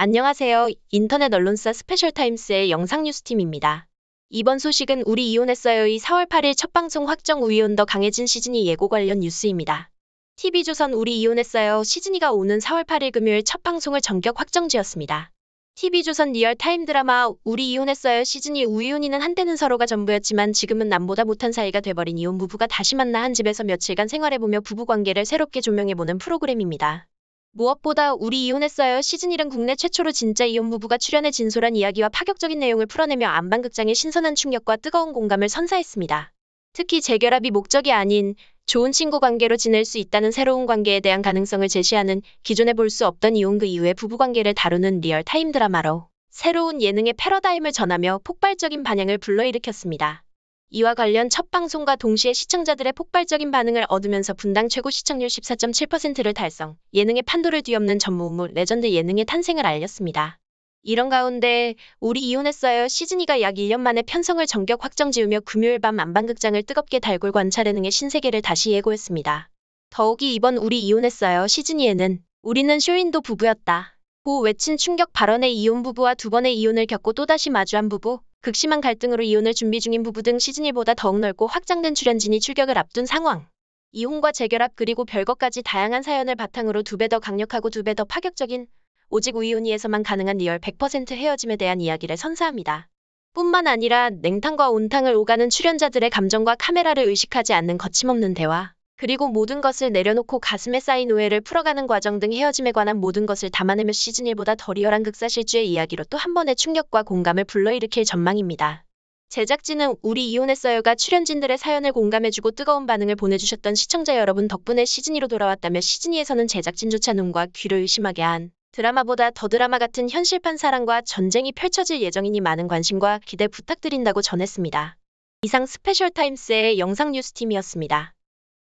안녕하세요. 인터넷 언론사 스페셜타임스의 영상뉴스팀입니다. 이번 소식은 우리 이혼했어요의 4월 8일 첫 방송 확정 우이온 더 강해진 시즌이 예고 관련 뉴스입니다. TV조선 우리 이혼했어요 시즌이가 오는 4월 8일 금요일 첫 방송을 전격 확정지었습니다. TV조선 리얼타임 드라마 우리 이혼했어요 시즌이 우이혼이는 한때는 서로가 전부였지만 지금은 남보다 못한 사이가 돼버린 이혼 부부가 다시 만나 한 집에서 며칠간 생활해보며 부부관계를 새롭게 조명해보는 프로그램입니다. 무엇보다 우리 이혼했어요 시즌1은 국내 최초로 진짜 이혼 부부가 출연해 진솔한 이야기와 파격적인 내용을 풀어내며 안방극장의 신선한 충격과 뜨거운 공감을 선사했습니다. 특히 재결합이 목적이 아닌 좋은 친구 관계로 지낼 수 있다는 새로운 관계에 대한 가능성을 제시하는 기존에 볼 수 없던 이혼 그 이후의 부부관계를 다루는 리얼타임 드라마로 새로운 예능의 패러다임을 전하며 폭발적인 반향을 불러일으켰습니다. 이와 관련 첫 방송과 동시에 시청자들의 폭발적인 반응을 얻으면서 분당 최고 시청률 14.7%를 달성, 예능의 판도를 뒤엎는 전무후무 레전드 예능의 탄생을 알렸습니다. 이런 가운데 우리 이혼했어요 시즈니가약 1년 만에 편성을 전격 확정 지으며 금요일 밤 안방극장을 뜨겁게 달굴 관찰해능의 신세계를 다시 예고했습니다. 더욱이 이번 우리 이혼했어요 시즈니에는 우리는 쇼인도 부부였다. 고 외친 충격 발언의 이혼 부부와 두 번의 이혼을 겪고 또다시 마주한 부부, 극심한 갈등으로 이혼을 준비 중인 부부 등 시즌1보다 더욱 넓고 확장된 출연진이 출격을 앞둔 상황. 이혼과 재결합 그리고 별것까지 다양한 사연을 바탕으로 두 배 더 강력하고 두 배 더 파격적인 오직 우이온이에서만 가능한 리얼 100% 헤어짐에 대한 이야기를 선사합니다. 뿐만 아니라 냉탕과 온탕을 오가는 출연자들의 감정과 카메라를 의식하지 않는 거침없는 대화, 그리고 모든 것을 내려놓고 가슴에 쌓인 오해를 풀어가는 과정 등 헤어짐에 관한 모든 것을 담아내며 시즌1보다 더 리얼한 극사실주의 이야기로 또 한 번의 충격과 공감을 불러일으킬 전망입니다. 제작진은 우리 이혼했어요가 출연진들의 사연을 공감해주고 뜨거운 반응을 보내주셨던 시청자 여러분 덕분에 시즌2로 돌아왔다며 시즌2에서는 제작진조차 눈과 귀를 의심하게 한 드라마보다 더 드라마 같은 현실판 사랑과 전쟁이 펼쳐질 예정이니 많은 관심과 기대 부탁드린다고 전했습니다. 이상 스페셜 타임스의 영상 뉴스팀이었습니다.